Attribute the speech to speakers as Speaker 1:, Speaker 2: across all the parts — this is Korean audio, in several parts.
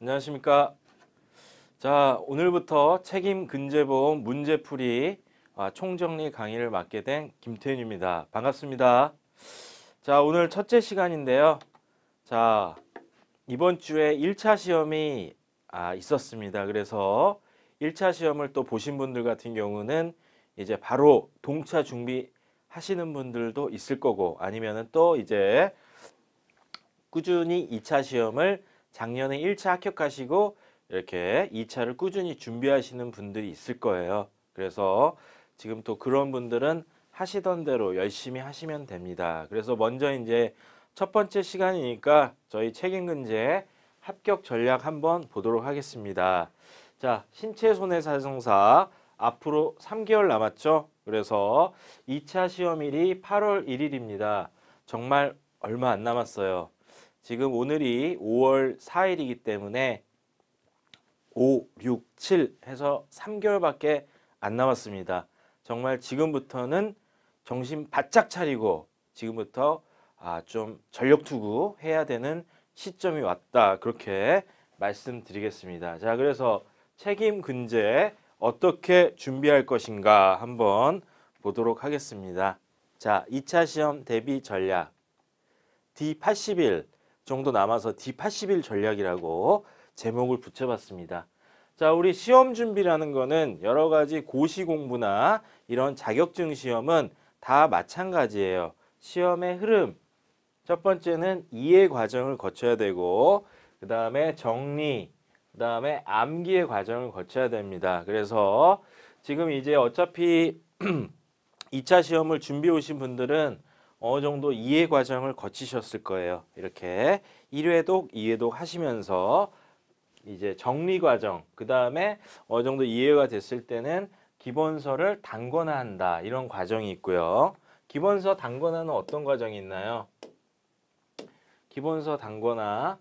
Speaker 1: 안녕하십니까. 자, 오늘부터 책임 근제보험 문제풀이 아, 총정리 강의를 맡게 된 김태윤입니다. 반갑습니다. 자, 오늘 첫째 시간인데요. 자, 이번 주에 1차 시험이 아, 있었습니다. 그래서 1차 시험을 또 보신 분들 같은 경우는 이제 바로 동차 준비 하시는 분들도 있을 거고 아니면은 또 이제 꾸준히 2차 시험을 작년에 1차 합격하시고 이렇게 2차를 꾸준히 준비하시는 분들이 있을 거예요. 그래서 지금 또 그런 분들은 하시던 대로 열심히 하시면 됩니다. 그래서 먼저 이제 첫 번째 시간이니까 저희 책임근제 합격 전략 한번 보도록 하겠습니다. 자, 신체 손해사정사 앞으로 3개월 남았죠? 그래서 2차 시험일이 8월 1일입니다. 정말 얼마 안 남았어요. 지금 오늘이 5월 4일이기 때문에 5, 6, 7 해서 3개월밖에 안 남았습니다. 정말 지금부터는 정신 바짝 차리고 지금부터 아, 좀 전력 투구해야 되는 시점이 왔다. 그렇게 말씀드리겠습니다. 자, 그래서 책임 근제 어떻게 준비할 것인가 한번 보도록 하겠습니다. 자, 2차 시험 대비 전략 D81 정도 남아서 D80일 전략이라고 제목을 붙여봤습니다. 자, 우리 시험 준비라는 거는 여러 가지 고시 공부나 이런 자격증 시험은 다 마찬가지예요. 시험의 흐름. 첫 번째는 이해 과정을 거쳐야 되고, 그 다음에 정리, 그 다음에 암기의 과정을 거쳐야 됩니다. 그래서 지금 이제 어차피 2차 시험을 준비 오신 분들은 어느 정도 이해 과정을 거치셨을 거예요. 이렇게 1회독, 2회독 하시면서 이제 정리 과정, 그 다음에 어느 정도 이해가 됐을 때는 기본서를 단권화한다 이런 과정이 있고요. 기본서 단권화는 어떤 과정이 있나요? 기본서 단권화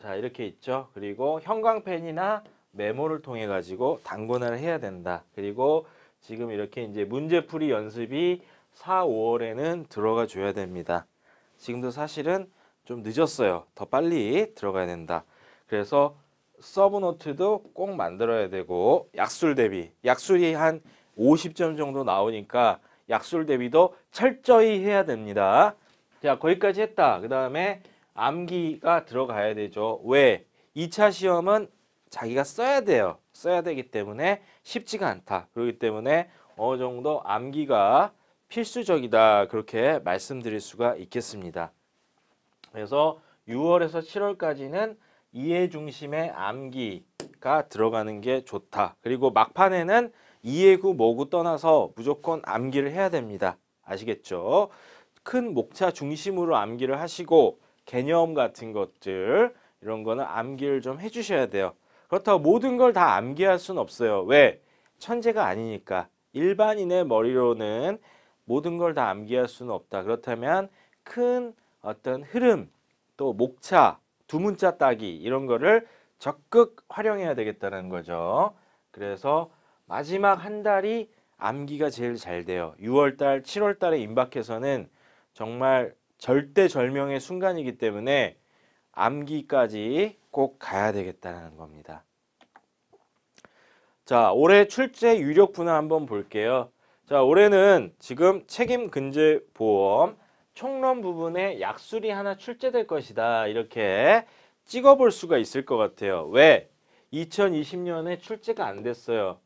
Speaker 1: 자 이렇게 있죠. 그리고 형광펜이나 메모를 통해 가지고 단권화를 해야 된다. 그리고 지금 이렇게 이제 문제풀이 연습이 4, 5월에는 들어가 줘야 됩니다. 지금도 사실은 좀 늦었어요. 더 빨리 들어가야 된다. 그래서 서브노트도 꼭 만들어야 되고 약술 대비, 약술이 한 50점 정도 나오니까 약술 대비도 철저히 해야 됩니다. 자, 거기까지 했다. 그 다음에 암기가 들어가야 되죠. 왜? 2차 시험은 자기가 써야 돼요. 써야 되기 때문에 쉽지가 않다. 그렇기 때문에 어느 정도 암기가 필수적이다 그렇게 말씀드릴 수가 있겠습니다. 그래서 6월에서 7월까지는 이해 중심의 암기가 들어가는 게 좋다. 그리고 막판에는 이해구 뭐구 떠나서 무조건 암기를 해야 됩니다. 아시겠죠? 큰 목차 중심으로 암기를 하시고 개념 같은 것들 이런 거는 암기를 좀 해주셔야 돼요. 그렇다고 모든 걸 다 암기할 수는 없어요. 왜? 천재가 아니니까 일반인의 머리로는 모든 걸 다 암기할 수는 없다. 그렇다면 큰 어떤 흐름 또 목차 두 문자 따기 이런 거를 적극 활용해야 되겠다는 거죠. 그래서 마지막 한 달이 암기가 제일 잘 돼요. 6월달, 7월달에 임박해서는 정말 절대절명의 순간이기 때문에 암기까지 꼭 가야 되겠다는 겁니다. 자, 올해 출제 유력 분야 한번 볼게요. 자 올해는 지금 책임 근제 보험 총론 부분에 약술이 하나 출제될 것이다 이렇게 찍어볼 수가 있을 것 같아요. 왜? 2020년에 출제가 안 됐어요.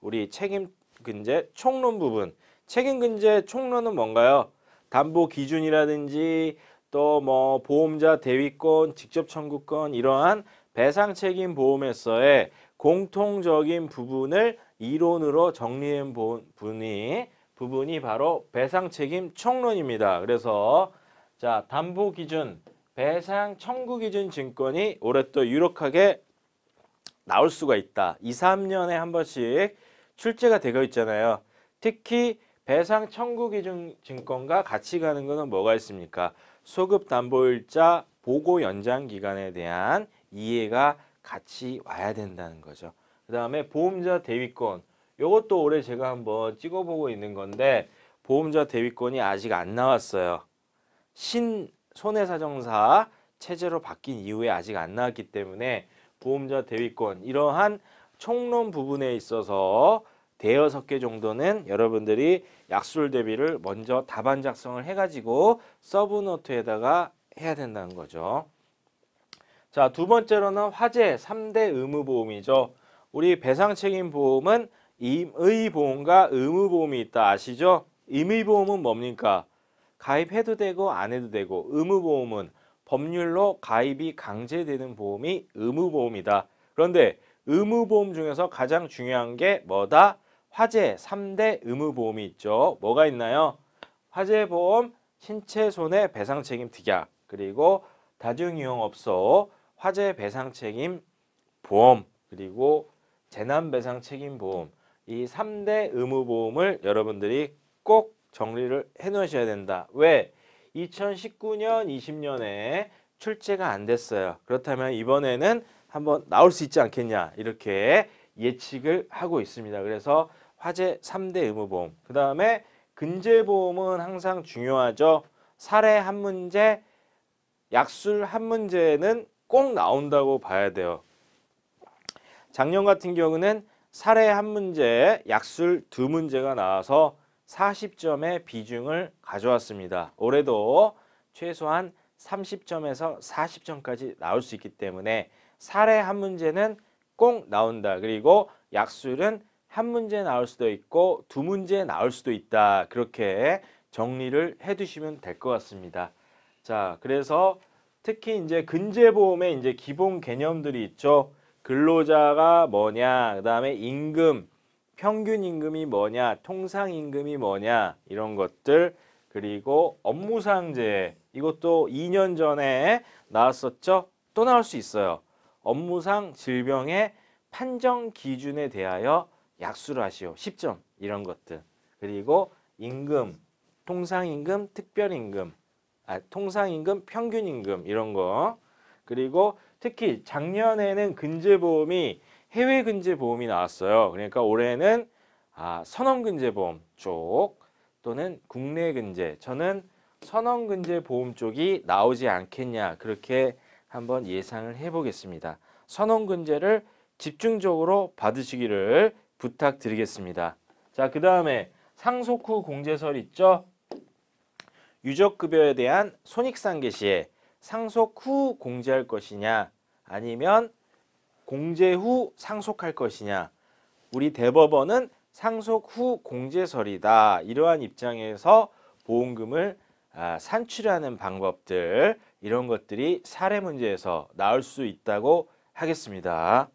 Speaker 1: 우리 책임 근제 총론 부분 책임 근제 총론은 뭔가요? 담보 기준이라든지 또 뭐 보험자 대위권, 직접 청구권 이러한 배상 책임 보험에서의 공통적인 부분을 이론으로 정리해 본 분이 부분이 바로 배상 책임 총론입니다. 그래서 자 담보 기준 배상 청구 기준 증권이 올해 또 유력하게 나올 수가 있다. 2, 3년에 한 번씩 출제가 되고 있잖아요. 특히 배상 청구 기준 증권과 같이 가는 것은 뭐가 있습니까? 소급 담보일자 보고 연장 기간에 대한 이해가 같이 와야 된다는 거죠. 그 다음에 보험자 대위권 이것도 올해 제가 한번 찍어보고 있는 건데 보험자 대위권이 아직 안 나왔어요. 신 손해사정사 체제로 바뀐 이후에 아직 안 나왔기 때문에 보험자 대위권 이러한 총론 부분에 있어서 대여섯 개 정도는 여러분들이 약술 대비를 먼저 답안 작성을 해가지고 서브노트에다가 해야 된다는 거죠. 자, 두 번째로는 화재 3대 의무보험이죠. 우리 배상책임보험은 임의보험과 의무보험이 있다 아시죠? 임의보험은 뭡니까? 가입해도 되고 안 해도 되고 의무보험은 법률로 가입이 강제되는 보험이 의무보험이다. 그런데 의무보험 중에서 가장 중요한 게 뭐다? 화재 3대 의무보험이 있죠. 뭐가 있나요? 화재보험, 신체손해배상책임 특약, 그리고 다중이용업소, 화재 배상 책임 보험 그리고 재난 배상 책임 보험 이 3대 의무 보험을 여러분들이 꼭 정리를 해 놓으셔야 된다. 왜? 2019년 20년에 출제가 안 됐어요. 그렇다면 이번에는 한번 나올 수 있지 않겠냐 이렇게 예측을 하고 있습니다. 그래서 화재 3대 의무보험 그 다음에 근제보험은 항상 중요하죠. 사례 한 문제, 약술 한 문제는 꼭 나온다고 봐야 돼요. 작년 같은 경우는 사례 한 문제에 약술 두 문제가 나와서 40점의 비중을 가져왔습니다. 올해도 최소한 30점에서 40점까지 나올 수 있기 때문에 사례 한 문제는 꼭 나온다. 그리고 약술은 한 문제 나올 수도 있고 두 문제 나올 수도 있다. 그렇게 정리를 해 두시면 될 것 같습니다. 자, 그래서 특히 이제 근제보험의 이제 기본 개념들이 있죠. 근로자가 뭐냐, 그 다음에 임금, 평균 임금이 뭐냐, 통상 임금이 뭐냐 이런 것들 그리고 업무상제 이것도 2년 전에 나왔었죠. 또 나올 수 있어요. 업무상 질병의 판정 기준에 대하여 약수를 하시오. 10점 이런 것들 그리고 임금, 통상임금, 특별임금 아, 통상임금, 평균임금 이런 거 그리고 특히 작년에는 근제보험이 해외 근제보험이 나왔어요. 그러니까 올해는 아, 선원근제보험 쪽 또는 국내 근제 저는 선원근제보험 쪽이 나오지 않겠냐 그렇게 한번 예상을 해보겠습니다. 선원근제를 집중적으로 받으시기를 부탁드리겠습니다. 자, 그 다음에 상속 후 공제설 있죠? 유적급여에 대한 손익상계 시에 상속 후 공제할 것이냐 아니면 공제 후 상속할 것이냐 우리 대법원은 상속 후 공제설이다 이러한 입장에서 보험금을 아, 산출하는 방법들 이런 것들이 사례 문제에서 나올 수 있다고 하겠습니다.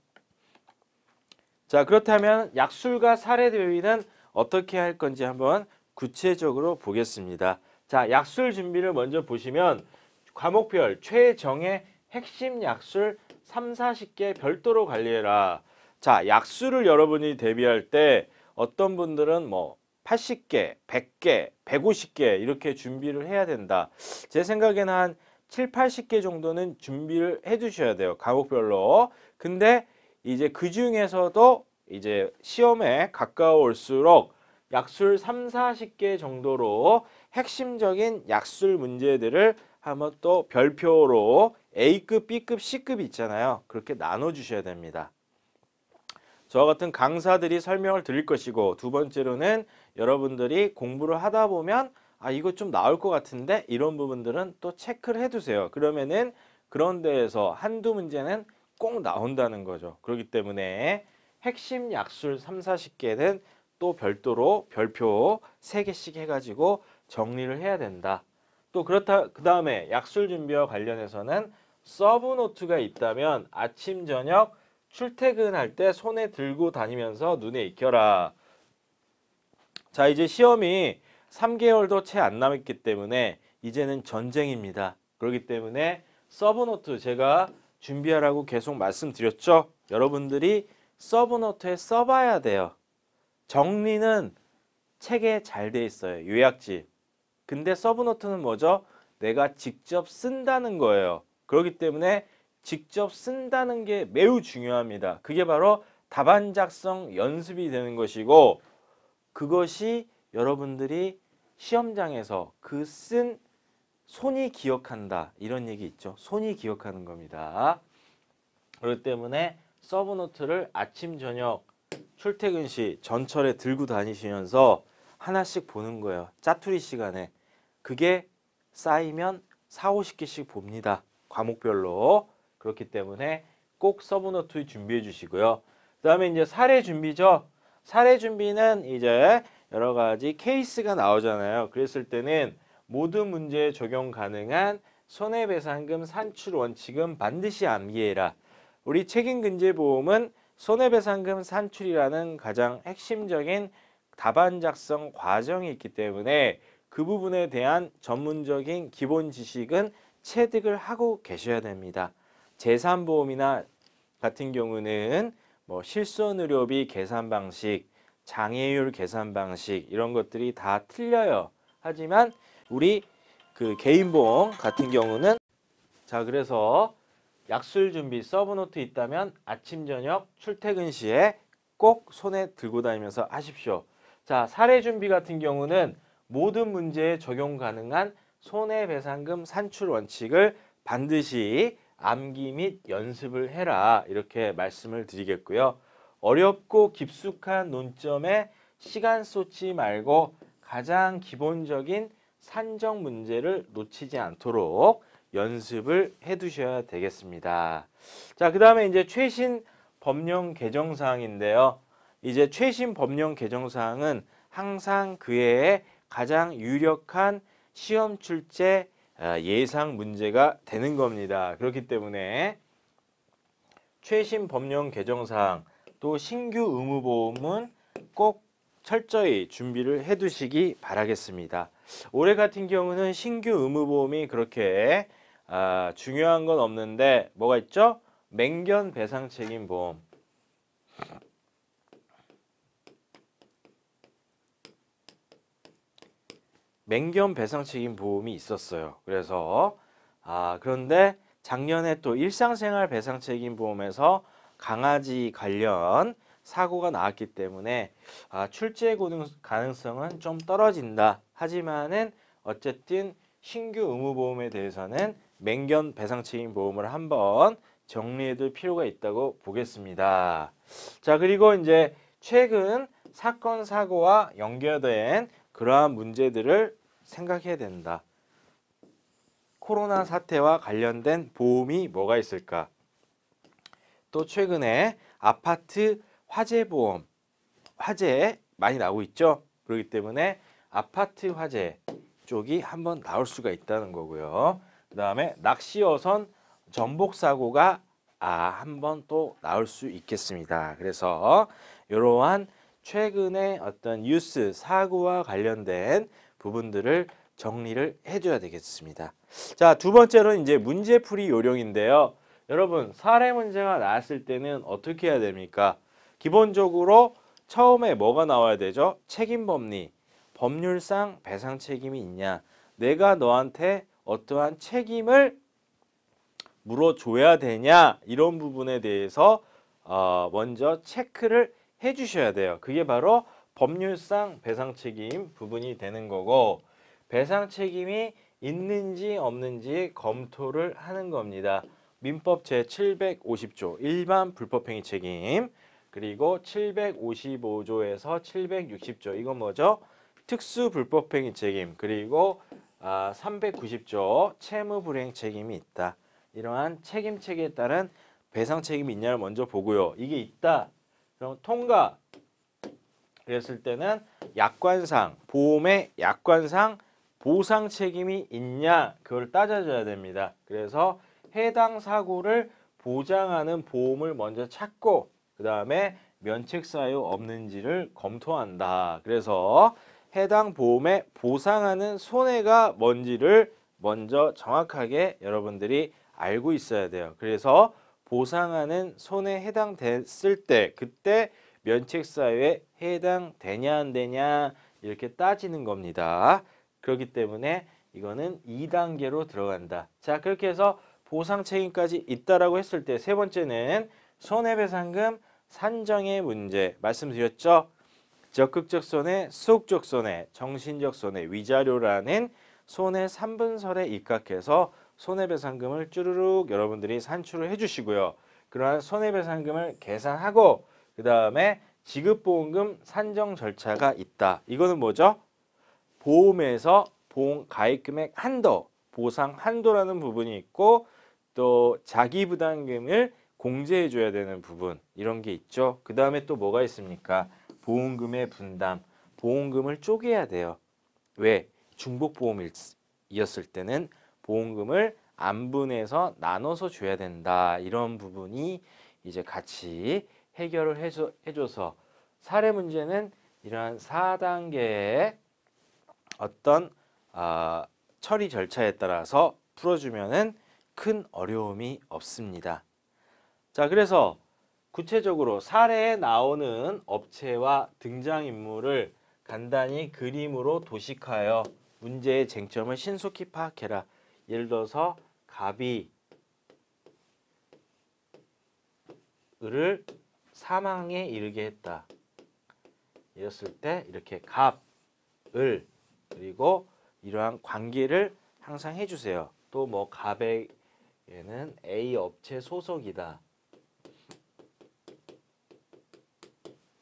Speaker 1: 자 그렇다면 약술과 사례 대위는 어떻게 할 건지 한번 구체적으로 보겠습니다. 자, 약술 준비를 먼저 보시면 과목별 최정의 핵심 약술 3, 40개 별도로 관리해라. 자, 약술을 여러분이 대비할 때 어떤 분들은 뭐 80개, 100개, 150개 이렇게 준비를 해야 된다. 제 생각에는 한 7, 80개 정도는 준비를 해 주셔야 돼요. 과목별로. 근데 이제 그 중에서도 이제 시험에 가까울수록 약술 3, 40개 정도로 핵심적인 약술 문제들을 한번 또 별표로 A급, B급, C급이 있잖아요. 그렇게 나눠주셔야 됩니다. 저와 같은 강사들이 설명을 드릴 것이고 두 번째로는 여러분들이 공부를 하다 보면 아 이거 좀 나올 것 같은데 이런 부분들은 또 체크를 해두세요. 그러면은 그런 데에서 한두 문제는 꼭 나온다는 거죠. 그렇기 때문에 핵심 약술 3, 40개는 또 별도로 별표 3개씩 해가지고 정리를 해야 된다. 또 그렇다 그 다음에 약술 준비와 관련해서는 서브 노트가 있다면 아침 저녁 출퇴근할 때 손에 들고 다니면서 눈에 익혀라. 자 이제 시험이 3개월도 채 안 남았기 때문에 이제는 전쟁입니다. 그렇기 때문에 서브노트 제가 준비하라고 계속 말씀드렸죠. 여러분들이 서브노트에 써봐야 돼요. 정리는 책에 잘 돼 있어요. 요약집. 근데 서브노트는 뭐죠? 내가 직접 쓴다는 거예요. 그렇기 때문에 직접 쓴다는 게 매우 중요합니다. 그게 바로 답안 작성 연습이 되는 것이고 그것이 여러분들이 시험장에서 그 쓴 손이 기억한다 이런 얘기 있죠. 손이 기억하는 겁니다. 그렇기 때문에 서브노트를 아침 저녁 출퇴근 시 전철에 들고 다니시면서 하나씩 보는 거예요. 짜투리 시간에 그게 쌓이면 4, 50개씩 봅니다. 과목별로. 그렇기 때문에 꼭 서브노트 준비해 주시고요. 그 다음에 이제 사례 준비죠. 사례 준비는 이제 여러 가지 케이스가 나오잖아요. 그랬을 때는 모든 문제에 적용 가능한 손해배상금 산출 원칙은 반드시 암기해라. 우리 책임근제보험은 손해배상금 산출이라는 가장 핵심적인 답안 작성 과정이 있기 때문에 그 부분에 대한 전문적인 기본 지식은 체득을 하고 계셔야 됩니다. 재산보험이나 같은 경우는 뭐 실손의료비 계산 방식, 장애율 계산 방식 이런 것들이 다 틀려요. 하지만 우리 그 개인보험 같은 경우는 자 그래서 약술 준비 서브노트 있다면 아침 저녁 출퇴근 시에 꼭 손에 들고 다니면서 하십시오. 자 사례 준비 같은 경우는 모든 문제에 적용 가능한 손해배상금 산출 원칙을 반드시 암기 및 연습을 해라 이렇게 말씀을 드리겠고요. 어렵고 깊숙한 논점에 시간 쏟지 말고 가장 기본적인 산정 문제를 놓치지 않도록 연습을 해 두셔야 되겠습니다. 자, 그 다음에 이제 최신 법령 개정 사항인데요. 이제 최신 법령 개정 사항은 항상 그에 가장 유력한 시험 출제 어, 예상 문제가 되는 겁니다. 그렇기 때문에 최신 법령 개정사항 또 신규 의무보험은 꼭 철저히 준비를 해두시기 바라겠습니다. 올해 같은 경우는 신규 의무보험이 그렇게 아, 중요한 건 없는데 뭐가 있죠? 맹견 배상 책임 보험 맹견 배상 책임 보험이 있었어요. 그래서 아 그런데 작년에 또 일상생활 배상 책임 보험에서 강아지 관련 사고가 나왔기 때문에 아, 출제 가능성은 좀 떨어진다. 하지만은 어쨌든 신규 의무보험에 대해서는 맹견 배상 책임 보험을 한번 정리해둘 필요가 있다고 보겠습니다. 자 그리고 이제 최근 사건 사고와 연결된 그러한 문제들을 생각해야 된다. 코로나 사태와 관련된 보험이 뭐가 있을까? 또 최근에 아파트 화재 보험, 화재 많이 나오고 있죠? 그렇기 때문에 아파트 화재 쪽이 한번 나올 수가 있다는 거고요. 그 다음에 낚시어선 전복사고가 아, 한번 또 나올 수 있겠습니다. 그래서 이러한 최근의 어떤 뉴스, 사고와 관련된 부분들을 정리를 해줘야 되겠습니다. 자, 두 번째로는 이제 문제풀이 요령인데요. 여러분, 사례 문제가 나왔을 때는 어떻게 해야 됩니까? 기본적으로 처음에 뭐가 나와야 되죠? 책임법리, 법률상 배상 책임이 있냐? 내가 너한테 어떠한 책임을 물어줘야 되냐? 이런 부분에 대해서 어, 먼저 체크를 해주셔야 돼요. 그게 바로 법률상 배상 책임 부분이 되는 거고 배상 책임이 있는지 없는지 검토를 하는 겁니다. 민법 제750조 일반 불법행위 책임 그리고 755조에서 760조 이건 뭐죠? 특수 불법행위 책임 그리고 아, 390조 채무불행 책임이 있다. 이러한 책임책에 따른 배상 책임이 있냐를 먼저 보고요. 이게 있다 그럼 통과 그랬을 때는 약관상 보험의 약관상 보상 책임이 있냐 그걸 따져줘야 됩니다. 그래서 해당 사고를 보장하는 보험을 먼저 찾고 그 다음에 면책 사유 없는지를 검토한다. 그래서 해당 보험에 보상하는 손해가 뭔지를 먼저 정확하게 여러분들이 알고 있어야 돼요. 그래서 보상하는 손에 해당됐을 때 그때 면책사유에 해당되냐 안 되냐 이렇게 따지는 겁니다. 그렇기 때문에 이거는 2단계로 들어간다. 자 그렇게 해서 보상 책임까지 있다라고 했을 때 세 번째는 손해배상금 산정의 문제 말씀드렸죠. 적극적 손해, 수적 손해, 정신적 손해, 위자료라는 손해 3분설에 입각해서 손해배상금을 쭈르륵 여러분들이 산출을 해주시고요. 그러한 손해배상금을 계산하고 그 다음에 지급보험금 산정 절차가 있다. 이거는 뭐죠? 보험에서 보험 가입금액 한도, 보상 한도라는 부분이 있고 또 자기부담금을 공제해줘야 되는 부분 이런 게 있죠. 그 다음에 또 뭐가 있습니까? 보험금의 분담, 보험금을 쪼개야 돼요. 왜? 중복보험이었을 때는 보험금을 안 분해서 나눠서 줘야 된다. 이런 부분이 이제 같이 해결을 해줘, 해줘서 사례 문제는 이러한 4단계의 어떤 어, 처리 절차에 따라서 풀어주면큰 어려움이 없습니다. 자, 그래서 구체적으로 사례에 나오는 업체와 등장인물을 간단히 그림으로 도식하여 문제의 쟁점을 신속히 파악해라. 예를 들어서 갑이 을 사망에 이르게 했다. 이랬을 때 이렇게 갑, 을 그리고 이러한 관계를 항상 해주세요. 또 뭐 갑에는 A 업체 소속이다.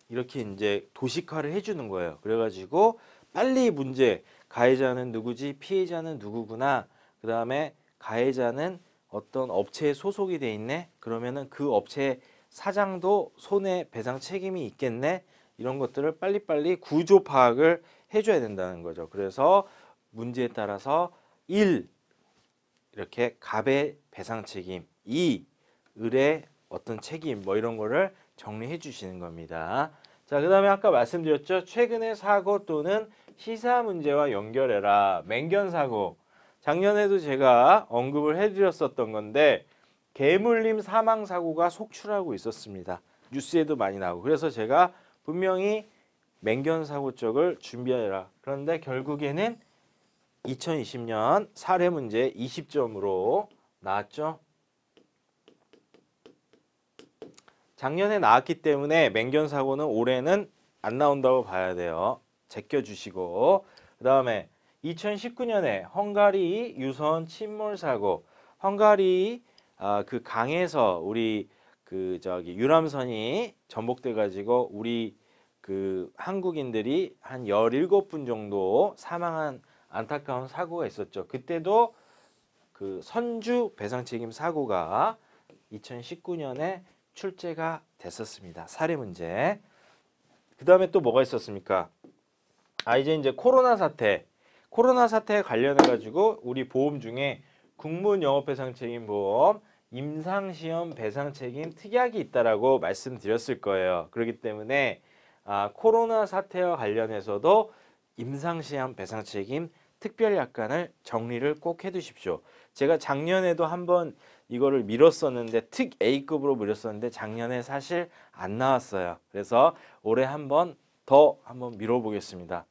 Speaker 1: 이렇게 이제 도식화를 해주는 거예요. 그래가지고 빨리 문제 가해자는 누구지 피해자는 누구구나 그 다음에 가해자는 어떤 업체에 소속이 돼 있네. 그러면은 그업체 사장도 손해배상 책임이 있겠네. 이런 것들을 빨리빨리 구조 파악을 해줘야 된다는 거죠. 그래서 문제에 따라서 1. 이렇게 갑의 배상 책임 2. 을의 어떤 책임 뭐 이런 거를 정리해 주시는 겁니다. 자, 그 다음에 아까 말씀드렸죠. 최근의 사고 또는 시사 문제와 연결해라. 맹견 사고. 작년에도 제가 언급을 해드렸었던 건데 개물림 사망 사고가 속출하고 있었습니다. 뉴스에도 많이 나오고 그래서 제가 분명히 맹견 사고 쪽을 준비해라. 그런데 결국에는 2020년 사례 문제 20점으로 나왔죠. 작년에 나왔기 때문에 맹견 사고는 올해는 안 나온다고 봐야 돼요. 제껴주시고 그 다음에 2019년에 헝가리 유선 침몰 사고 헝가리 어, 그 강에서 우리 그 저기 유람선이 전복돼 가지고 우리 그 한국인들이 한 17분 정도 사망한 안타까운 사고가 있었죠. 그때도 그 선주 배상 책임 사고가 2019년에 출제가 됐었습니다. 사례 문제. 그다음에 또 뭐가 있었습니까? 아 이제 이제 코로나 사태 코로나 사태에 관련해 가지고 우리 보험 중에 국문 영업배상 책임 보험 임상시험 배상 책임 특약이 있다라고 말씀드렸을 거예요. 그렇기 때문에 아, 코로나 사태와 관련해서도 임상시험 배상 책임 특별 약관을 정리를 꼭 해두십시오. 제가 작년에도 한번 이거를 밀었었는데 특 A급으로 밀었었는데 작년에 사실 안 나왔어요. 그래서 올해 한번 더 한번 밀어보겠습니다.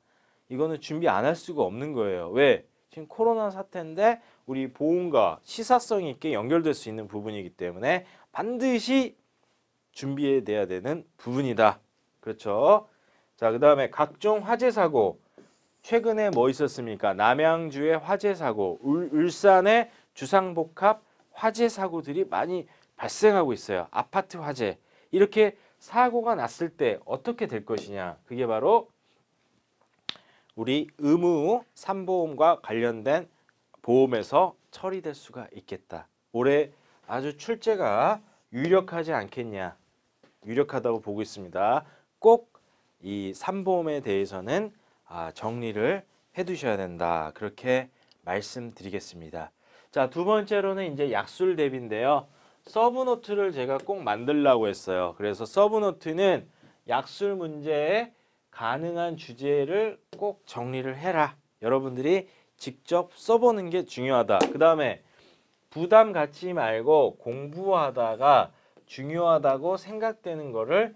Speaker 1: 이거는 준비 안 할 수가 없는 거예요. 왜? 지금 코로나 사태인데 우리 보험과 시사성 있게 연결될 수 있는 부분이기 때문에 반드시 준비해 야 되는 부분이다. 그렇죠? 자, 그다음에 각종 화재 사고 최근에 뭐 있었습니까? 남양주의 화재 사고, 울, 산의 주상복합 화재 사고들이 많이 발생하고 있어요. 아파트 화재. 이렇게 사고가 났을 때 어떻게 될 것이냐. 그게 바로 우리 의무 산보험과 관련된 보험에서 처리될 수가 있겠다. 올해 아주 출제가 유력하지 않겠냐. 유력하다고 보고 있습니다. 꼭 이 산보험에 대해서는 아, 정리를 해두셔야 된다. 그렇게 말씀드리겠습니다. 자, 두 번째로는 이제 약술 대비인데요. 서브노트를 제가 꼭 만들라고 했어요. 그래서 서브노트는 약술 문제에 가능한 주제를 꼭 정리를 해라. 여러분들이 직접 써보는 게 중요하다. 그 다음에 부담 갖지 말고 공부하다가 중요하다고 생각되는 거를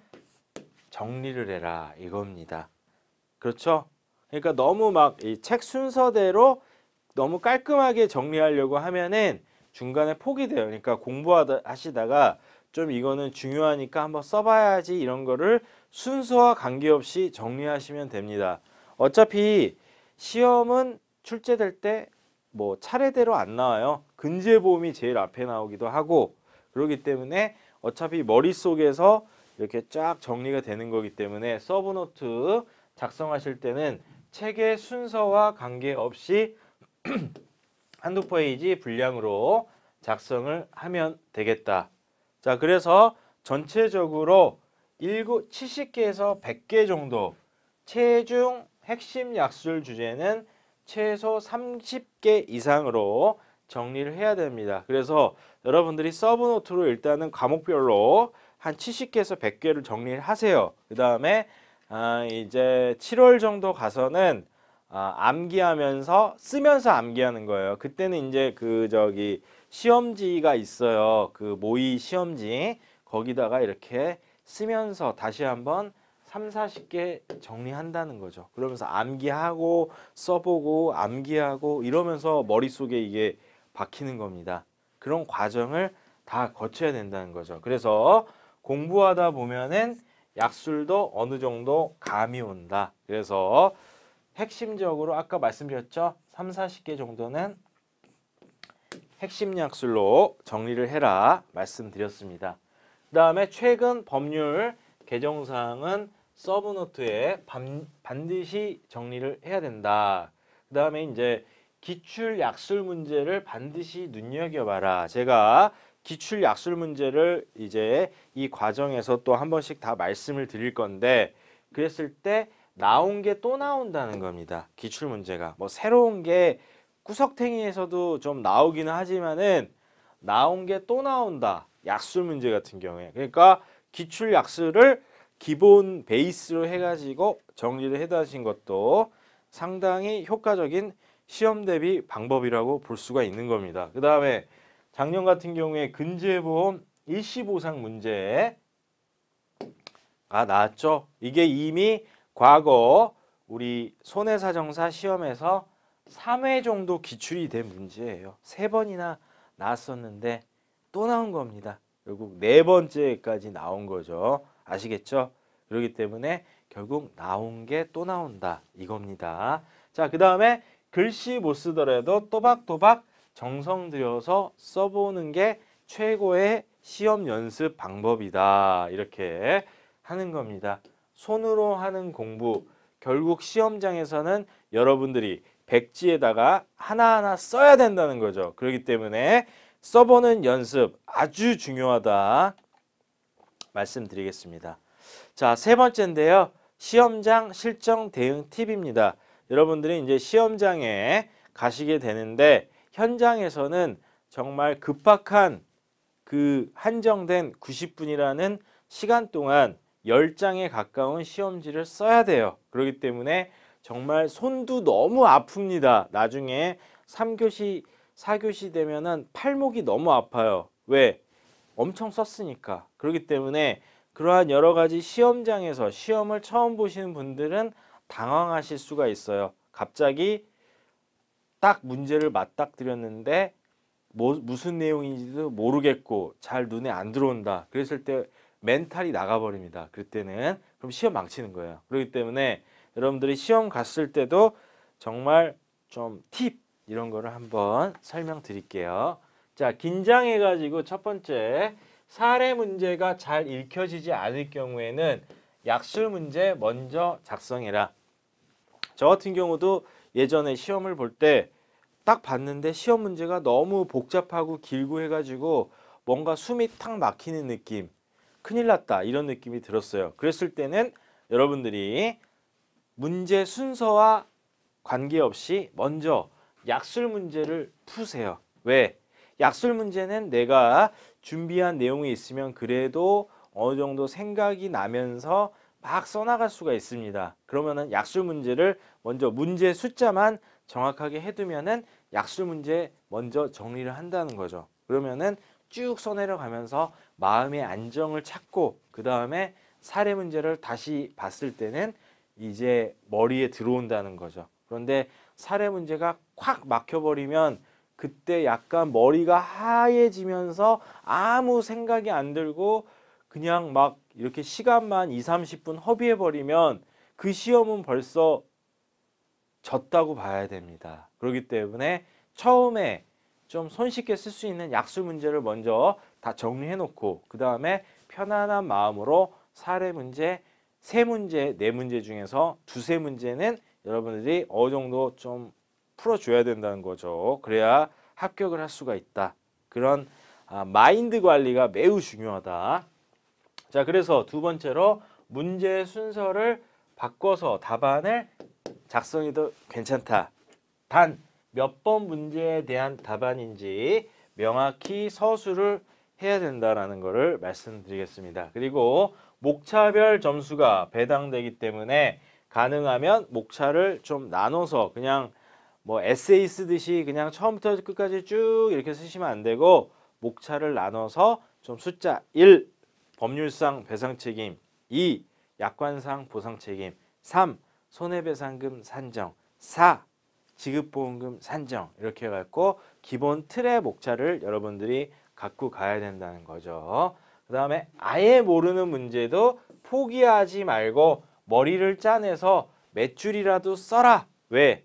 Speaker 1: 정리를 해라 이겁니다. 그렇죠? 그러니까 너무 막 이 책 순서대로 너무 깔끔하게 정리하려고 하면은 중간에 포기돼요. 그러니까 공부하다 하시다가 좀 이거는 중요하니까 한번 써봐야지 이런 거를 순서와 관계없이 정리하시면 됩니다. 어차피 시험은 출제될 때 뭐 차례대로 안 나와요. 근제보험이 제일 앞에 나오기도 하고 그렇기 때문에 어차피 머릿속에서 이렇게 쫙 정리가 되는 거기 때문에 서브노트 작성하실 때는 책의 순서와 관계없이 한두 페이지 분량으로 작성을 하면 되겠다. 자, 그래서 전체적으로 70개에서 100개 정도 체중 핵심 약술 주제는 최소 30개 이상으로 정리를 해야 됩니다. 그래서 여러분들이 서브노트로 일단은 과목별로 한 70개에서 100개를 정리를 하세요. 그 다음에 아, 이제 7월 정도 가서는 아, 암기하면서 쓰면서 암기하는 거예요. 그때는 이제 그 저기 시험지가 있어요. 그 모의 시험지 거기다가 이렇게 쓰면서 다시 한번 3, 40개 정리한다는 거죠. 그러면서 암기하고 써보고 암기하고 이러면서 머릿속에 이게 박히는 겁니다. 그런 과정을 다 거쳐야 된다는 거죠. 그래서 공부하다 보면은 약술도 어느 정도 감이 온다. 그래서 핵심적으로 아까 말씀드렸죠. 3, 40개 정도는 핵심 약술로 정리를 해라 말씀드렸습니다. 그 다음에 최근 법률 개정사항은 서브노트에 반, 반드시 정리를 해야 된다. 그 다음에 이제 기출 약술 문제를 반드시 눈여겨봐라. 제가 기출 약술 문제를 이제 이 과정에서 또 한 번씩 다 말씀을 드릴 건데 그랬을 때 나온 게 또 나온다는 겁니다. 기출 문제가. 뭐 새로운 게 구석탱이에서도 좀 나오기는 하지만은 나온 게 또 나온다. 약수 문제 같은 경우에 그러니까 기출 약수를 기본 베이스로 해가지고 정리를 해다신 것도 상당히 효과적인 시험 대비 방법이라고 볼 수가 있는 겁니다. 그 다음에 작년 같은 경우에 근제보험 일시보상 문제 가 아, 나왔죠. 이게 이미 과거 우리 손해사정사 시험에서 3회 정도 기출이 된 문제예요. 3번이나 나왔었는데 또 나온 겁니다. 결국 네 번째까지 나온 거죠. 아시겠죠? 그렇기 때문에 결국 나온 게 또 나온다 이겁니다. 자, 그 다음에 글씨 못 쓰더라도 또박또박 정성 들여서 써보는 게 최고의 시험 연습 방법이다. 이렇게 하는 겁니다. 손으로 하는 공부. 결국 시험장에서는 여러분들이 백지에다가 하나하나 써야 된다는 거죠. 그렇기 때문에 써보는 연습 아주 중요하다 말씀드리겠습니다. 자, 세 번째인데요. 시험장 실정 대응 팁입니다. 여러분들이 이제 시험장에 가시게 되는데 현장에서는 정말 급박한 그 한정된 90분이라는 시간 동안 10장에 가까운 시험지를 써야 돼요. 그렇기 때문에 정말 손도 너무 아픕니다. 나중에 3교시 4교시 되면은 팔목이 너무 아파요. 왜? 엄청 썼으니까. 그렇기 때문에 그러한 여러 가지 시험장에서 시험을 처음 보시는 분들은 당황하실 수가 있어요. 갑자기 딱 문제를 맞닥뜨렸는데 뭐, 무슨 내용인지도 모르겠고 잘 눈에 안 들어온다. 그랬을 때 멘탈이 나가버립니다. 그때는 그럼 시험 망치는 거예요. 그렇기 때문에 여러분들이 시험 갔을 때도 정말 좀 팁, 이런 거를 한번 설명드릴게요. 자, 긴장해가지고 첫 번째 사례 문제가 잘 읽혀지지 않을 경우에는 약술 문제 먼저 작성해라. 저 같은 경우도 예전에 시험을 볼 때 딱 봤는데 시험 문제가 너무 복잡하고 길고 해가지고 뭔가 숨이 탁 막히는 느낌 큰일 났다 이런 느낌이 들었어요. 그랬을 때는 여러분들이 문제 순서와 관계없이 먼저 약술 문제를 푸세요. 왜? 약술 문제는 내가 준비한 내용이 있으면 그래도 어느 정도 생각이 나면서 막 써나갈 수가 있습니다. 그러면은 약술 문제를 먼저 문제 숫자만 정확하게 해두면은 약술 문제 먼저 정리를 한다는 거죠. 그러면은 쭉 써내려 가면서 마음의 안정을 찾고 그 다음에 사례 문제를 다시 봤을 때는 이제 머리에 들어온다는 거죠. 그런데 사례 문제가 콱 막혀버리면 그때 약간 머리가 하얘지면서 아무 생각이 안 들고 그냥 막 이렇게 시간만 2, 30분 허비해버리면 그 시험은 벌써 졌다고 봐야 됩니다. 그렇기 때문에 처음에 좀 손쉽게 쓸 수 있는 약수 문제를 먼저 다 정리해 놓고 그 다음에 편안한 마음으로 사례 문제 세 문제, 네 문제 중에서 두세 문제는 여러분들이 어느 정도 좀 풀어줘야 된다는 거죠. 그래야 합격을 할 수가 있다. 그런 아, 마인드 관리가 매우 중요하다. 자, 그래서 두 번째로 문제 순서를 바꿔서 답안을 작성해도 괜찮다. 단 몇 번 문제에 대한 답안인지 명확히 서술을 해야 된다라는 것을 말씀드리겠습니다. 그리고 목차별 점수가 배당되기 때문에 가능하면 목차를 좀 나눠서 그냥 뭐 에세이 쓰듯이 그냥 처음부터 끝까지 쭉 이렇게 쓰시면 안 되고 목차를 나눠서 좀 숫자 1 법률상 배상 책임 2 약관상 보상 책임 3 손해배상금 산정 4 지급보험금 산정 이렇게 해갖고 기본 틀의 목차를 여러분들이 갖고 가야 된다는 거죠. 그 다음에 아예 모르는 문제도 포기하지 말고 머리를 짜내서 매출이라도 써라. 왜?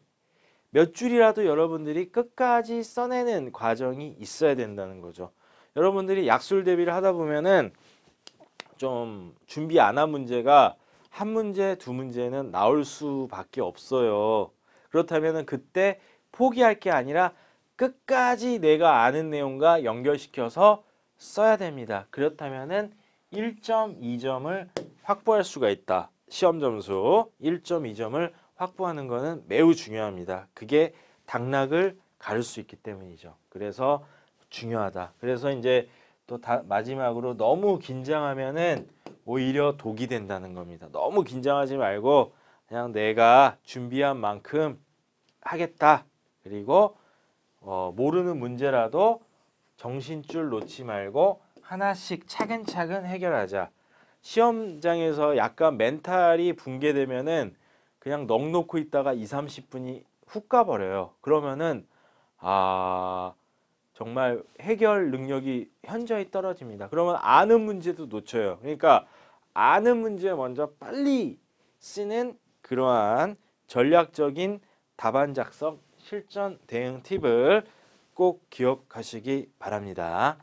Speaker 1: 몇 줄이라도 여러분들이 끝까지 써내는 과정이 있어야 된다는 거죠. 여러분들이 약술 대비를 하다 보면은 좀 준비 안 한 문제가 한 문제, 두 문제는 나올 수밖에 없어요. 그렇다면 그때 포기할 게 아니라 끝까지 내가 아는 내용과 연결시켜서 써야 됩니다. 그렇다면은 1.2점을 확보할 수가 있다. 시험 점수 1.2점을 확보하는 것은 매우 중요합니다. 그게 당락을 가를 수 있기 때문이죠. 그래서 중요하다. 그래서 이제 또 다, 마지막으로 너무 긴장하면은 오히려 독이 된다는 겁니다. 너무 긴장하지 말고 그냥 내가 준비한 만큼 하겠다. 그리고 어, 모르는 문제라도 정신줄 놓지 말고 하나씩 차근차근 해결하자. 시험장에서 약간 멘탈이 붕괴되면은 그냥 넉 놓고 있다가 2, 30분이 훅 가버려요. 그러면은 아 정말 해결 능력이 현저히 떨어집니다. 그러면 아는 문제도 놓쳐요. 그러니까 아는 문제 먼저 빨리 쓰는 그러한 전략적인 답안 작성 실전 대응 팁을 꼭 기억하시기 바랍니다.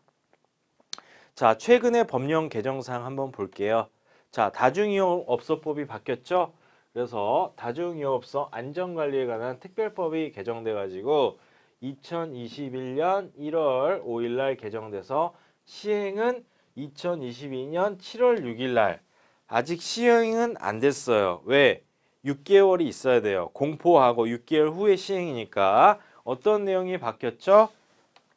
Speaker 1: 자, 최근의 법령 개정사항 한번 볼게요. 자, 다중이용 업소법이 바뀌었죠? 그래서 다중이용업소 안전관리에 관한 특별법이 개정돼 가지고 2021년 1월 5일 날 개정돼서 시행은 2022년 7월 6일 날 아직 시행은 안 됐어요. 왜? 6개월이 있어야 돼요. 공포하고 6개월 후에 시행이니까 어떤 내용이 바뀌었죠?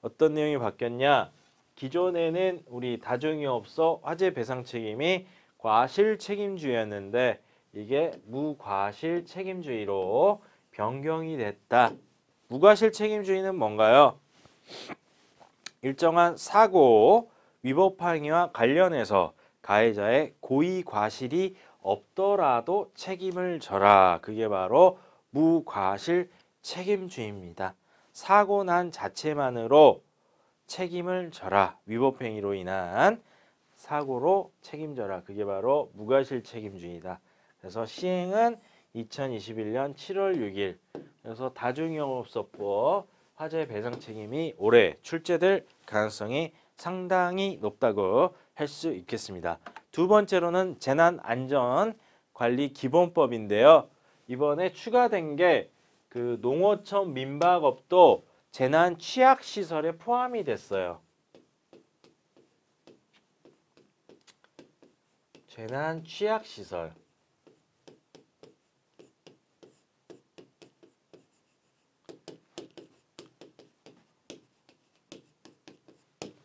Speaker 1: 어떤 내용이 바뀌었냐? 기존에는 우리 다중이용업소 화재 배상 책임이 과실 책임주였는데 이게 무과실 책임주의로 변경이 됐다. 무과실 책임주의는 뭔가요? 일정한 사고, 위법 행위와 관련해서 가해자의 고의 과실이 없더라도 책임을 져라. 그게 바로 무과실 책임주의입니다. 사고 난 자체만으로 책임을 져라. 위법 행위로 인한 사고로 책임져라. 그게 바로 무과실 책임주의다. 그래서 시행은 2021년 7월 6일. 그래서 다중영업소법 화재 배상 책임이 올해 출제될 가능성이 상당히 높다고 할 수 있겠습니다. 두 번째로는 재난안전관리기본법인데요. 이번에 추가된 게 그 농어촌 민박업도 재난 취약 시설에 포함이 됐어요. 재난 취약 시설.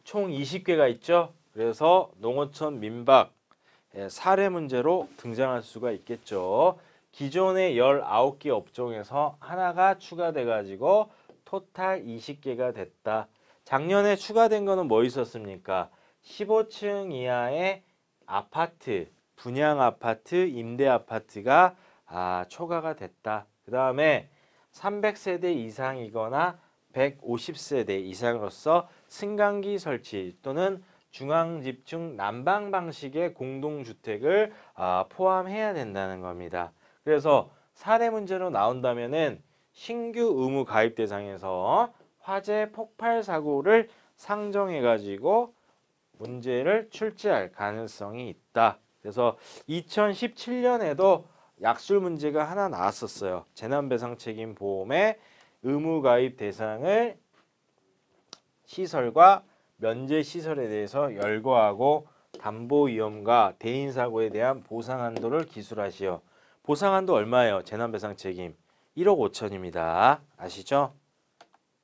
Speaker 1: 총 20개가 있죠. 그래서 농어촌 민박 사례 예, 문제로 등장할 수가 있겠죠. 기존의 19개 업종에서 하나가 추가돼 가지고 토탈 20개가 됐다. 작년에 추가된 거는 뭐 있었습니까? 15층 이하의 아파트, 분양 아파트, 임대 아파트가 아, 초과가 됐다. 그 다음에 300세대 이상이거나 150세대 이상으로서 승강기 설치 또는 중앙집중 난방 방식의 공동주택을 아, 포함해야 된다는 겁니다. 그래서 사례 문제로 나온다면은 신규 의무 가입 대상에서 화재 폭발 사고를 상정해 가지고 문제를 출제할 가능성이 있다. 그래서 2017년에도 약술 문제가 하나 나왔었어요. 재난배상 책임 보험의 의무 가입 대상을 시설과 면제 시설에 대해서 열거하고 담보 위험과 대인 사고에 대한 보상 한도를 기술하시오. 보상 한도 얼마예요? 재난 배상 책임 1억 5천입니다. 아시죠?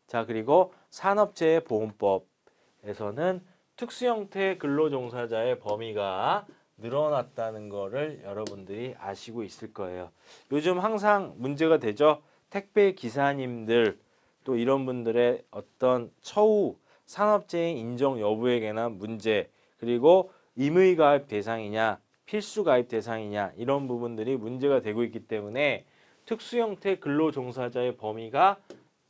Speaker 1: 자, 그리고 산업재해 보험법에서는 특수 형태 근로 종사자의 범위가 늘어났다는 것을 여러분들이 아시고 있을 거예요. 요즘 항상 문제가 되죠. 택배 기사님들 또 이런 분들의 어떤 처우, 산업재해 인정 여부에 관한 문제 그리고 임의가입 대상이냐 필수가입 대상이냐 이런 부분들이 문제가 되고 있기 때문에 특수형태 근로종사자의 범위가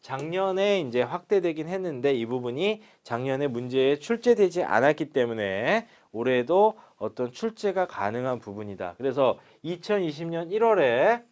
Speaker 1: 작년에 이제 확대되긴 했는데 이 부분이 작년에 문제에 출제되지 않았기 때문에 올해도 어떤 출제가 가능한 부분이다. 그래서 2020년 1월에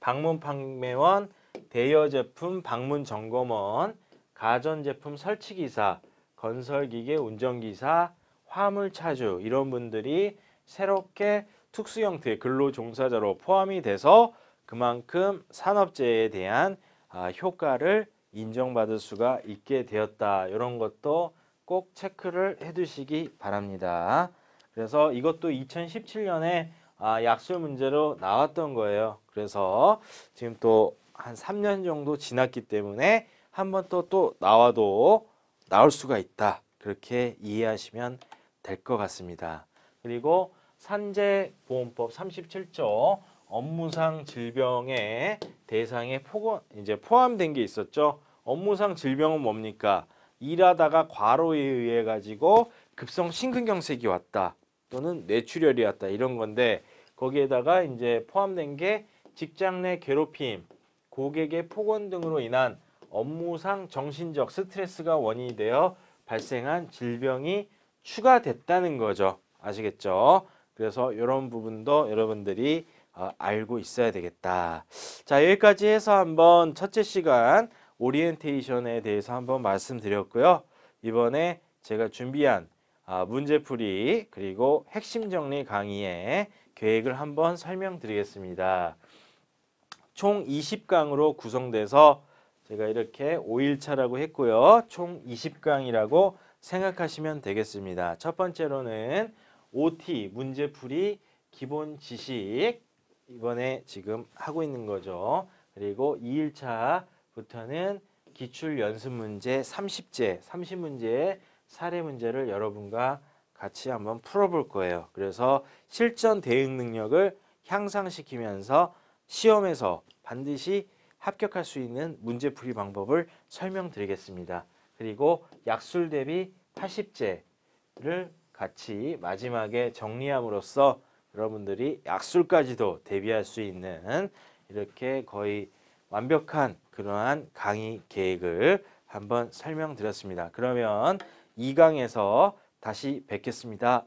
Speaker 1: 방문 판매원 대여제품 방문 점검원, 가전제품 설치기사, 건설기계 운전기사, 화물차주 이런 분들이 새롭게 특수 형태의 근로 종사자로 포함이 돼서 그만큼 산업재해에 대한 아, 효과를 인정받을 수가 있게 되었다. 이런 것도 꼭 체크를 해 두시기 바랍니다. 그래서 이것도 2017년에 아, 약술 문제로 나왔던 거예요. 그래서 지금 또한 3년 정도 지났기 때문에 한번또또 나와도 나올 수가 있다. 그렇게 이해하시면 될 것 같습니다. 그리고 산재보험법 37조 업무상 질병의 대상에 포, 이제 포함된 게 있었죠. 업무상 질병은 뭡니까? 일하다가 과로에 의해 가지고 급성 심근경색이 왔다 또는 뇌출혈이 왔다 이런 건데 거기에다가 이제 포함된 게 직장 내 괴롭힘, 고객의 폭언 등으로 인한 업무상 정신적 스트레스가 원인이 되어 발생한 질병이 추가됐다는 거죠. 아시겠죠? 그래서 이런 부분도 여러분들이 어, 알고 있어야 되겠다. 자 여기까지 해서 한번 첫째 시간 오리엔테이션에 대해서 한번 말씀드렸고요. 이번에 제가 준비한 아, 문제풀이 그리고 핵심 정리 강의의 계획을 한번 설명드리겠습니다. 총 20강으로 구성돼서 제가 이렇게 5일차라고 했고요. 총 20강이라고 생각하시면 되겠습니다. 첫 번째로는 OT 문제풀이 기본 지식 이번에 지금 하고 있는 거죠. 그리고 2일차부터는 기출 연습 문제 30제, 30문제 사례 문제를 여러분과 같이 한번 풀어볼 거예요. 그래서 실전 대응 능력을 향상시키면서 시험에서 반드시 합격할 수 있는 문제풀이 방법을 설명드리겠습니다. 그리고 약술 대비 80제를 같이 마지막에 정리함으로써 여러분들이 약술까지도 대비할 수 있는 이렇게 거의 완벽한 그러한 강의 계획을 한번 설명드렸습니다. 그러면 2강에서 다시 뵙겠습니다.